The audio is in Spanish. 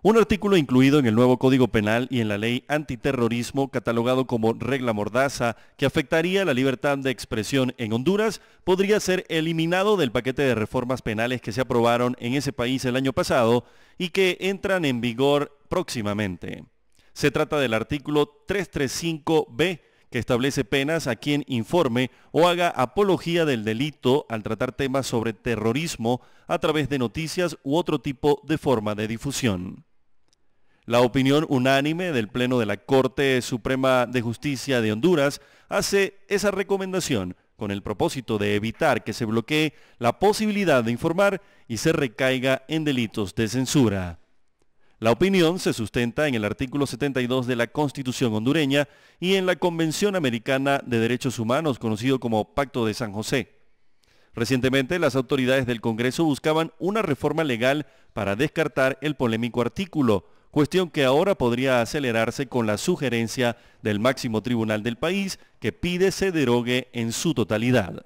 Un artículo incluido en el nuevo Código Penal y en la ley antiterrorismo, catalogado como regla mordaza, que afectaría la libertad de expresión en Honduras, podría ser eliminado del paquete de reformas penales que se aprobaron en ese país el año pasado y que entran en vigor próximamente. Se trata del artículo 335b, que establece penas a quien informe o haga apología del delito al tratar temas sobre terrorismo a través de noticias u otro tipo de forma de difusión. La opinión unánime del Pleno de la Corte Suprema de Justicia de Honduras hace esa recomendación con el propósito de evitar que se bloquee la posibilidad de informar y se recaiga en delitos de censura. La opinión se sustenta en el artículo 72 de la Constitución hondureña y en la Convención Americana de Derechos Humanos, conocido como Pacto de San José. Recientemente, las autoridades del Congreso buscaban una reforma legal para descartar el polémico artículo, cuestión que ahora podría acelerarse con la sugerencia del máximo tribunal del país que pide se derogue en su totalidad.